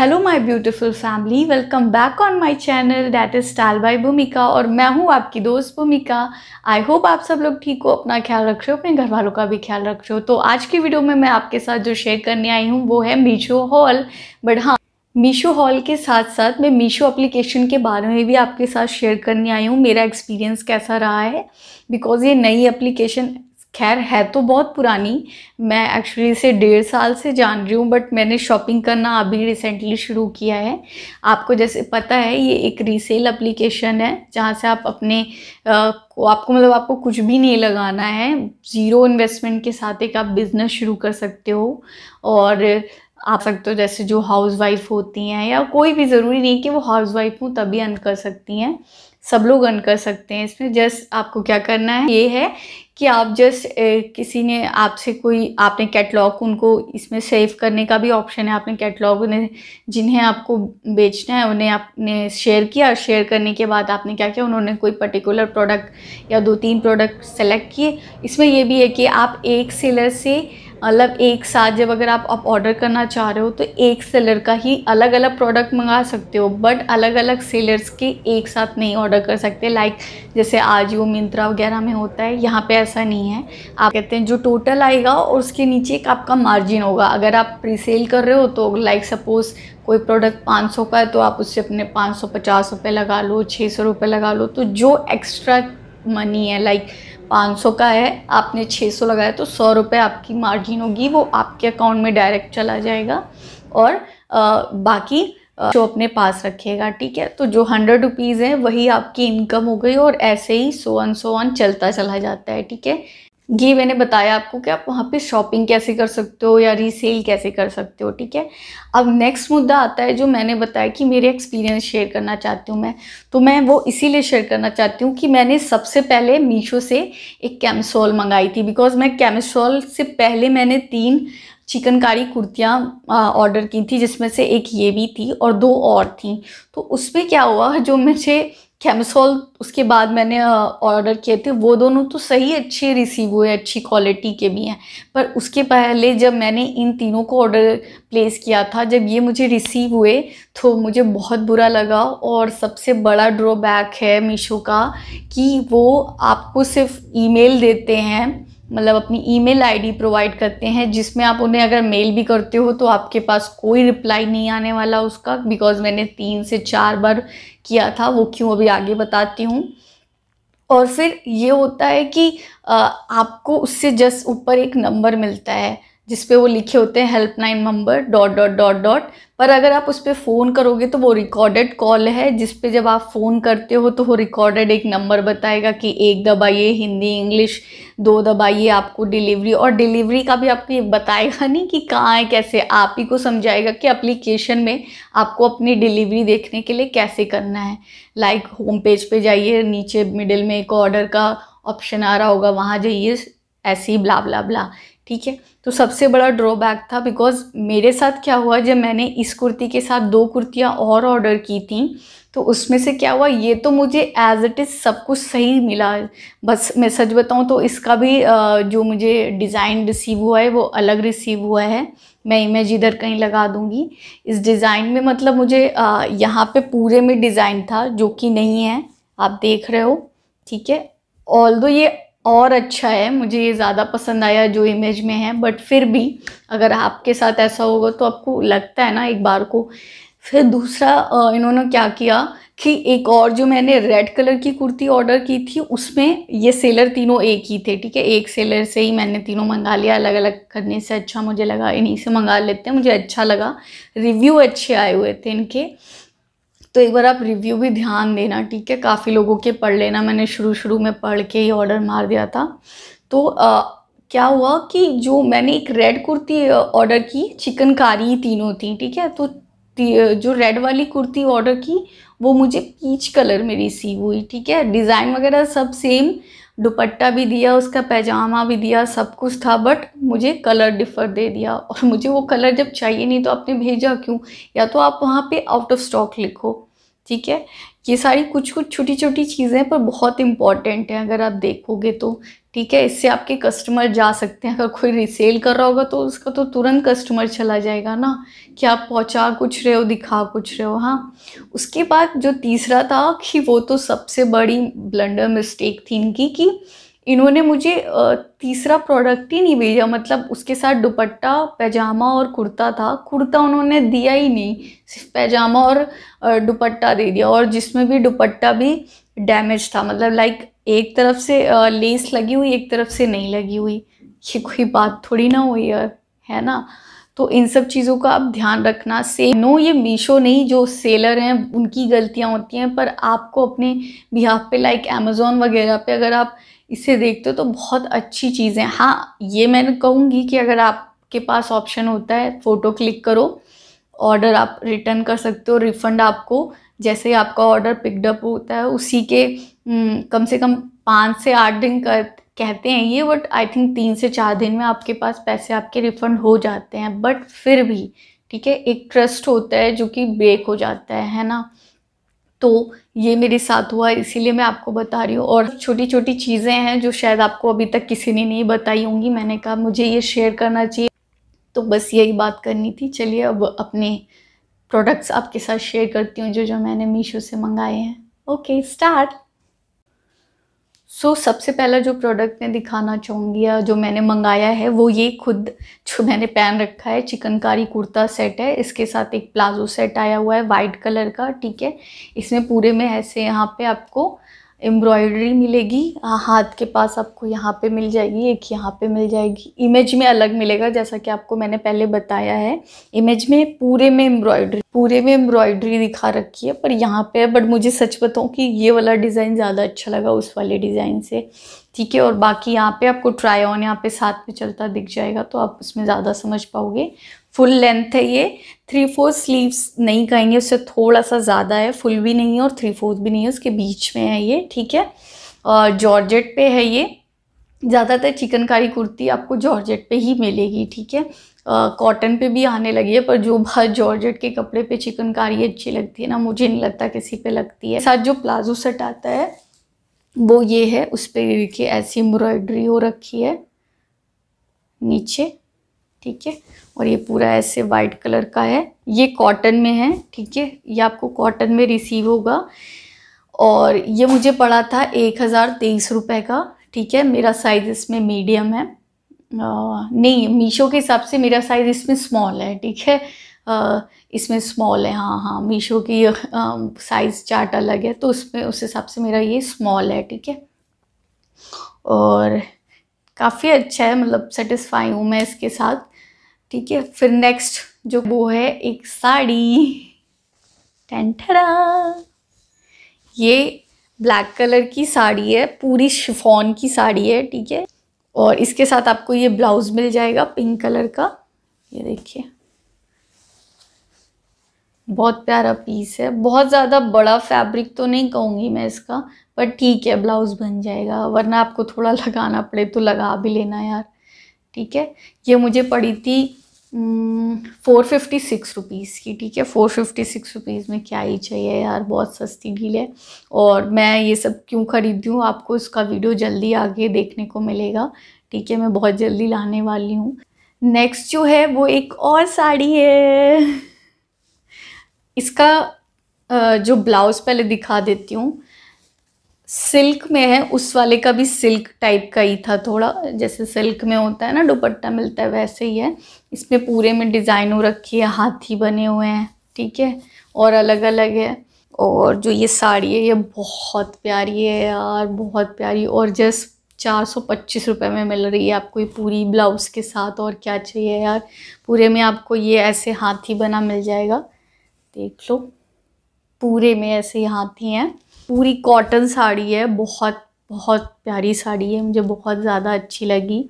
hello my beautiful family welcome back on my channel that is style by Bhumika और मैं हूँ आपकी दोस्त भूमिका आई होप आप सब लोग ठीक हो अपना ख्याल रख रहे हो अपने घर वालों का भी ख्याल रख रहे हो तो आज की वीडियो में मैं आपके साथ जो शेयर करने आई हूँ वो है मीशो हॉल बट हाँ मीशो हॉल के साथ साथ मैं मीशो अप्लीकेशन के बारे में भी आपके साथ शेयर करने आई हूँ मेरा एक्सपीरियंस कैसा रहा है बिकॉज़ ये नई एप्लीकेशन खैर है तो बहुत पुरानी मैं एक्चुअली इसे डेढ़ साल से जान रही हूँ बट मैंने शॉपिंग करना अभी रिसेंटली शुरू किया है आपको जैसे पता है ये एक रीसेल एप्लीकेशन है जहाँ से आप अपने आ, आपको मतलब आपको कुछ भी नहीं लगाना है ज़ीरो इन्वेस्टमेंट के साथ एक आप बिज़नेस शुरू कर सकते हो और आप सकते हो जैसे जो हाउस वाइफ होती हैं या कोई भी ज़रूरी नहीं कि वो हाउस वाइफ हूँ तभी अन कर सकती हैं सब लोग अन कर सकते हैं इसमें जस्ट आपको क्या करना है ये है कि आप जस्ट किसी ने आपसे कोई आपने कैटलॉग उनको इसमें सेव करने का भी ऑप्शन है आपने कैटलॉग उन्हें जिन्हें आपको बेचना है उन्हें आपने शेयर किया शेयर करने के बाद आपने क्या किया उन्होंने कोई पर्टिकुलर प्रोडक्ट या दो तीन प्रोडक्ट सेलेक्ट किए इसमें यह भी है कि आप एक सेलर से मतलब एक साथ जब अगर आप आप ऑर्डर करना चाह रहे हो तो एक सेलर का ही अलग अलग प्रोडक्ट मंगा सकते हो बट अलग अलग सेलर्स के एक साथ नहीं ऑर्डर कर सकते लाइक जैसे आज वो मिंत्रा वगैरह में होता है यहाँ पे ऐसा नहीं है आप कहते हैं जो टोटल आएगा और उसके नीचे एक आपका मार्जिन होगा अगर आप प्रीसेल कर रहे हो तो लाइक सपोज़ कोई प्रोडक्ट 500 का है तो आप उससे अपने पाँच रुपए लगा लो छः रुपए लगा लो तो जो एक्स्ट्रा मनी है लाइक like, 500 का है आपने 600 लगाया तो सौ रुपये आपकी मार्जिन होगी वो आपके अकाउंट में डायरेक्ट चला जाएगा और आ, बाकी जो अपने पास रखेगा ठीक है तो जो हंड्रेड रुपीज़ है वही आपकी इनकम हो गई और ऐसे ही सो सो सोवन चलता चला जाता है ठीक है ये मैंने बताया आपको कि आप वहाँ पे शॉपिंग कैसे कर सकते हो या रीसेल कैसे कर सकते हो ठीक है अब नेक्स्ट मुद्दा आता है जो मैंने बताया कि मेरे एक्सपीरियंस शेयर करना चाहती हूँ मैं तो मैं वो इसीलिए शेयर करना चाहती हूँ कि मैंने सबसे पहले मीशो से एक कैमसोल मंगाई थी बिकॉज मैं कैमसोल से पहले मैंने तीन चिकनकारी कुर्तियाँ ऑर्डर की थी जिसमें से एक ये भी थी और दो और थी तो उसमें क्या हुआ जो मुझे केमसोल उसके बाद मैंने ऑर्डर किए थे वो दोनों तो सही अच्छे रिसीव हुए अच्छी क्वालिटी के भी हैं पर उसके पहले जब मैंने इन तीनों को ऑर्डर प्लेस किया था जब ये मुझे रिसीव हुए तो मुझे बहुत बुरा लगा और सबसे बड़ा ड्रॉबैक है मीशो का कि वो आपको सिर्फ ईमेल देते हैं मतलब अपनी ईमेल आईडी प्रोवाइड करते हैं जिसमें आप उन्हें अगर मेल भी करते हो तो आपके पास कोई रिप्लाई नहीं आने वाला उसका बिकॉज़ मैंने तीन से चार बार किया था वो क्यों अभी आगे बताती हूँ और फिर ये होता है कि आपको उससे जस्ट ऊपर एक नंबर मिलता है जिस पे वो लिखे होते हैं helpline number dot dot dot dot पर अगर आप उस पर फ़ोन करोगे तो वो रिकॉर्डेड कॉल है जिस पे जब आप फ़ोन करते हो तो वो रिकॉर्डेड एक नंबर बताएगा कि एक दबाइए हिंदी इंग्लिश दो दबाइए आपको डिलीवरी और डिलीवरी का भी आपको ये बताएगा नहीं कि कहाँ है कैसे आप ही को समझाएगा कि अप्लीकेशन में आपको अपनी डिलीवरी देखने के लिए कैसे करना है लाइक होम पेज पर जाइए नीचे मिडिल में एक ऑर्डर का ऑप्शन आ रहा होगा वहाँ जाइए ऐसी ब्ला ब्ला ब्ला ठीक है तो सबसे बड़ा ड्रॉबैक था बिकॉज मेरे साथ क्या हुआ जब मैंने इस कुर्ती के साथ दो कुर्तियाँ और ऑर्डर की थी तो उसमें से क्या हुआ ये तो मुझे एज इट इज़ सब कुछ सही मिला बस मैं सच बताऊँ तो इसका भी जो मुझे डिज़ाइन रिसीव हुआ है वो अलग रिसीव हुआ है मैं इमेज इधर कहीं लगा दूँगी इस डिज़ाइन में मतलब मुझे यहाँ पे पूरे में डिज़ाइन था जो कि नहीं है आप देख रहे हो ठीक है ऑल दो ये और अच्छा है मुझे ये ज़्यादा पसंद आया जो इमेज में है बट फिर भी अगर आपके साथ ऐसा होगा तो आपको लगता है ना एक बार को फिर दूसरा इन्होंने क्या किया कि एक और जो मैंने रेड कलर की कुर्ती ऑर्डर की थी उसमें ये सेलर तीनों एक ही थे ठीक है एक सेलर से ही मैंने तीनों मंगा लिया अलग अलग करने से अच्छा मुझे लगा इन्हीं से मंगा लेते हैं मुझे अच्छा लगा रिव्यू अच्छे आए हुए थे इनके तो एक बार आप रिव्यू भी ध्यान देना ठीक है काफ़ी लोगों के पढ़ लेना मैंने शुरू शुरू में पढ़ के ही ऑर्डर मार दिया था तो आ, क्या हुआ कि जो मैंने एक रेड कुर्ती ऑर्डर की चिकनकारी तीनों थी ठीक है तो जो रेड वाली कुर्ती ऑर्डर की वो मुझे पीच कलर में रिसीव हुई ठीक है डिज़ाइन वगैरह सब सेम दुपट्टा भी दिया उसका पैजामा भी दिया सब कुछ था बट मुझे कलर डिफ़र दे दिया और मुझे वो कलर जब चाहिए नहीं तो आपने भेजा क्यों या तो आप वहाँ पे आउट ऑफ स्टॉक लिखो ठीक है ये सारी कुछ कुछ छोटी छोटी चीज़ें पर बहुत इंपॉर्टेंट हैं अगर आप देखोगे तो ठीक है इससे आपके कस्टमर जा सकते हैं अगर कोई रिसेल कर रहा होगा तो उसका तो तुरंत कस्टमर चला जाएगा ना कि आप पहुंचा कुछ रहे हो दिखा कुछ रहे हो हाँ उसके बाद जो तीसरा था कि वो तो सबसे बड़ी ब्लंडर मिस्टेक थी इनकी कि इन्होंने मुझे तीसरा प्रोडक्ट ही नहीं भेजा मतलब उसके साथ दुपट्टा पैजामा और कुर्ता था कुर्ता उन्होंने दिया ही नहीं सिर्फ पैजामा और दुपट्टा दे दिया और जिसमें भी दुपट्टा भी डैमेज था मतलब लाइक एक तरफ से लेस लगी हुई एक तरफ से नहीं लगी हुई ये कोई बात थोड़ी ना हुई यार है ना तो इन सब चीज़ों का आप ध्यान रखना से नो ये मीशो नहीं जो सेलर हैं उनकी गलतियाँ होती हैं पर आपको अपने बिहाफ पे लाइक अमेज़ोन वगैरह पे अगर आप इसे देखते हो तो बहुत अच्छी चीज़ें हाँ ये मैं कहूँगी कि अगर आपके पास ऑप्शन होता है फ़ोटो क्लिक करो ऑर्डर आप रिटर्न कर सकते हो रिफ़ंड आपको जैसे आपका ऑर्डर पिकडअप होता है उसी के हम्म, कम से कम पाँच से आठ दिन कर कहते हैं ये बट आई थिंक तीन से चार दिन में आपके पास पैसे आपके रिफ़ंड हो जाते हैं बट फिर भी ठीक है एक ट्रस्ट होता है जो कि ब्रेक हो जाता है है ना तो ये मेरे साथ हुआ इसीलिए मैं आपको बता रही हूँ और छोटी छोटी चीज़ें हैं जो शायद आपको अभी तक किसी ने नहीं बताई होंगी मैंने कहा मुझे ये शेयर करना चाहिए तो बस यही बात करनी थी चलिए अब अपने प्रोडक्ट्स आपके साथ शेयर करती हूँ जो जो मैंने मीशो से मंगाए हैं ओके स्टार्ट सो so, सबसे पहला जो प्रोडक्ट मैं दिखाना चाहूँगी या जो मैंने मंगाया है वो ये खुद जो मैंने पहन रखा है चिकनकारी कुर्ता सेट है इसके साथ एक प्लाजो सेट आया हुआ है वाइट कलर का ठीक है इसमें पूरे में ऐसे यहाँ पे आपको एम्ब्रॉयडरी मिलेगी हाथ के पास आपको यहाँ पे मिल जाएगी एक यहाँ पे मिल जाएगी इमेज में अलग मिलेगा जैसा कि आपको मैंने पहले बताया है इमेज में पूरे में एम्ब्रॉयडरी पूरे में एम्ब्रॉयडरी दिखा रखी है पर यहाँ पे बट मुझे सच बताऊँ कि ये वाला डिज़ाइन ज़्यादा अच्छा लगा उस वाले डिज़ाइन से ठीक है और बाकी यहाँ पे आपको ट्राई ऑन यहाँ पे साथ में चलता दिख जाएगा तो आप उसमें ज़्यादा समझ पाओगे फुल लेंथ है ये थ्री फोर्थ स्लीव्स नहीं कहेंगे उससे थोड़ा सा ज़्यादा है फुल भी नहीं है और थ्री फोर्थ भी नहीं है उसके बीच में है ये ठीक है और जॉर्जेट पे है ये ज़्यादातर चिकनकारी कुर्ती आपको जॉर्जेट पे ही मिलेगी ठीक है कॉटन पे भी आने लगी है पर जो बात जॉर्जेट के कपड़े पे चिकनकारी अच्छी लगती है ना मुझे नहीं लगता किसी पे लगती है साथ जो प्लाजो सेट आता है वो ये है उस पर देखिए ऐसी एम्ब्रॉयड्री हो रखी है नीचे ठीक है और ये पूरा ऐसे वाइट कलर का है ये कॉटन में है ठीक है ये आपको कॉटन में रिसीव होगा और ये मुझे पड़ा था एक हज़ार तेईस रुपये का ठीक है मेरा साइज़ इसमें मीडियम है आ, नहीं मीशो के हिसाब से मेरा साइज़ इसमें स्मॉल है ठीक है इसमें स्मॉल है हाँ हाँ मीशो की साइज़ चार्ट अलग है तो उसमें उस हिसाब से मेरा ये स्मॉल है ठीक है और काफ़ी अच्छा है मतलब सेटिस्फाई हूँ मैं इसके साथ ठीक है फिर नेक्स्ट जो वो है एक साड़ी टेंटरा ये ब्लैक कलर की साड़ी है पूरी शिफॉन की साड़ी है ठीक है और इसके साथ आपको ये ब्लाउज़ मिल जाएगा पिंक कलर का ये देखिए बहुत प्यारा पीस है बहुत ज़्यादा बड़ा फैब्रिक तो नहीं कहूँगी मैं इसका पर ठीक है ब्लाउज़ बन जाएगा वरना आपको थोड़ा लगाना पड़े तो लगा भी लेना यार ठीक है ये मुझे पड़ी थी फोर फिफ्टी सिक्स रुपीज़ की ठीक है फोर फिफ्टी सिक्स रुपीज़ में क्या ही चाहिए यार बहुत सस्ती डील है और मैं ये सब क्यों खरीदी हूँ आपको इसका वीडियो जल्दी आगे देखने को मिलेगा ठीक है मैं बहुत जल्दी लाने वाली हूँ नेक्स्ट जो है वो एक और साड़ी है इसका जो ब्लाउज़ पहले दिखा देती हूँ सिल्क में है उस वाले का भी सिल्क टाइप का ही था थोड़ा जैसे सिल्क में होता है ना दुपट्टा मिलता है वैसे ही है इसमें पूरे में डिज़ाइन हो रखी है हाथी बने हुए हैं ठीक है और अलग अलग है और जो ये साड़ी है ये बहुत प्यारी है यार बहुत प्यारी और जस्ट चार सौ पच्चीस रुपये में मिल रही है आपको ये पूरी ब्लाउज़ के साथ और क्या चाहिए यार पूरे में आपको ये ऐसे हाथी बना मिल जाएगा देख लो पूरे में ऐसे हाथी हैं पूरी कॉटन साड़ी है बहुत बहुत प्यारी साड़ी है मुझे बहुत ज़्यादा अच्छी लगी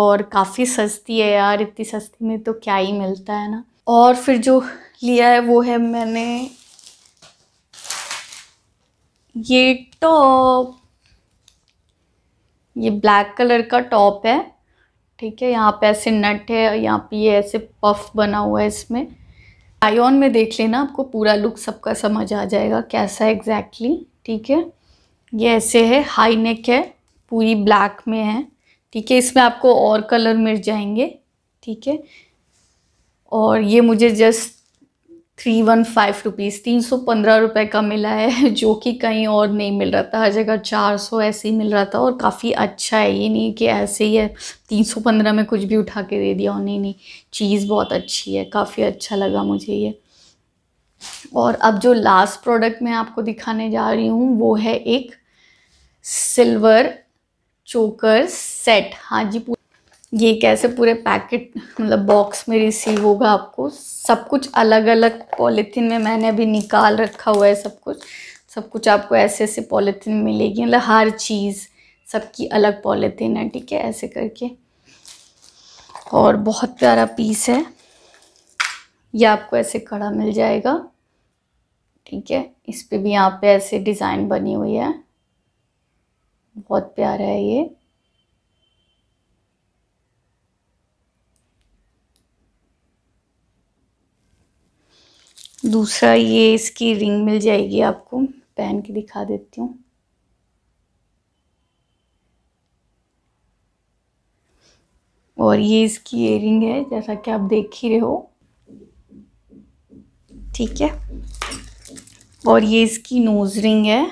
और काफ़ी सस्ती है यार इतनी सस्ती में तो क्या ही मिलता है ना और फिर जो लिया है वो है मैंने ये टॉप ये ब्लैक कलर का टॉप है ठीक है यहाँ पे ऐसे नट है यहाँ पे ये ऐसे पफ बना हुआ है इसमें आई ऑन में देख लेना आपको पूरा लुक सबका समझ आ जाएगा कैसा एग्जैक्टली ठीक है ये ऐसे है हाई नेक है पूरी ब्लैक में है ठीक है इसमें आपको और कलर मिल जाएंगे ठीक है और ये मुझे just three one five rupees तीन सौ पंद्रह रुपये का मिला है जो कि कहीं और नहीं मिल रहा था हर जगह चार सौ ऐसे ही मिल रहा था और काफ़ी अच्छा है ये नहीं कि ऐसे ही है तीन सौ पंद्रह में कुछ भी उठा के दे दिया उन्हें नहीं नहीं चीज़ बहुत अच्छी है काफ़ी अच्छा लगा मुझे ये और अब जो लास्ट प्रोडक्ट मैं आपको दिखाने जा रही हूँ वो है एक सिल्वर चोकर सेट हाँ जी ये कैसे पूरे पैकेट मतलब बॉक्स में रिसीव होगा आपको सब कुछ अलग अलग पॉलीथीन में मैंने अभी निकाल रखा हुआ है सब कुछ सब कुछ आपको ऐसे ऐसे पॉलीथीन मिलेगी मतलब हर चीज़ सबकी अलग पॉलीथीन है ठीक है ऐसे करके और बहुत प्यारा पीस है यह आपको ऐसे कड़ा मिल जाएगा ठीक है इस पर भी यहाँ पे ऐसे डिज़ाइन बनी हुई है बहुत प्यारा है ये दूसरा ये इसकी रिंग मिल जाएगी आपको पहन के दिखा देती हूँ और ये इसकी एयरिंग है जैसा कि आप देख ही रहे हो ठीक है और ये इसकी नोज रिंग है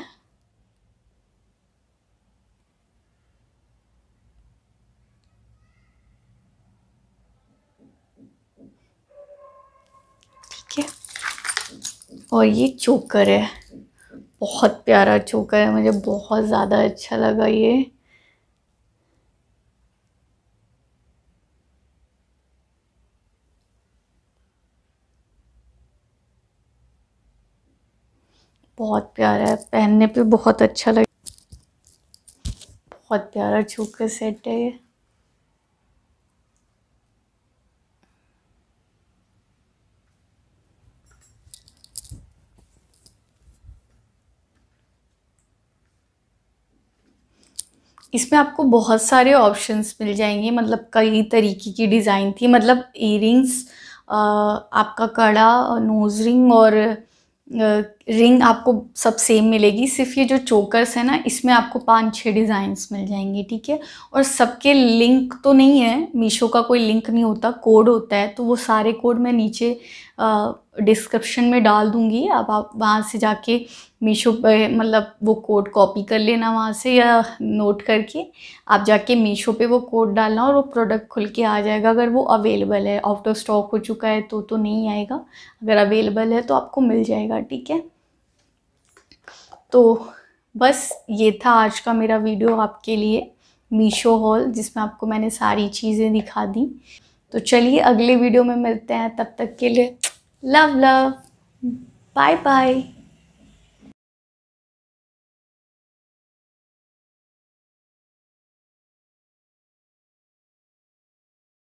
और ये चोकर है बहुत प्यारा चोकर है मुझे बहुत ज़्यादा अच्छा लगा ये बहुत प्यारा है पहनने पे बहुत अच्छा लगे बहुत प्यारा चोकर सेट है ये इसमें आपको बहुत सारे ऑप्शंस मिल जाएंगे मतलब कई तरीके की डिज़ाइन थी मतलब इयरिंग्स आपका कड़ा नोज रिंग और रिंग आपको सब सेम मिलेगी सिर्फ ये जो चोकर्स है ना इसमें आपको पाँच छः डिज़ाइंस मिल जाएंगे ठीक है और सबके लिंक तो नहीं है मीशो का कोई लिंक नहीं होता कोड होता है तो वो सारे कोड मैं नीचे डिस्क्रिप्शन में डाल दूँगी अब आप वहाँ से जाके मीशो पे मतलब वो कोड कॉपी कर लेना वहाँ से या नोट करके आप जाके मीशो पे वो कोड डालना और वो प्रोडक्ट खुल के आ जाएगा अगर वो अवेलेबल है आउट ऑफ स्टॉक हो चुका है तो तो नहीं आएगा अगर अवेलेबल है तो आपको मिल जाएगा ठीक है तो बस ये था आज का मेरा वीडियो आपके लिए मीशो हॉल जिसमें आपको मैंने सारी चीज़ें दिखा दी तो चलिए अगले वीडियो में मिलते हैं तब तक के लिए लव लव बाय बाय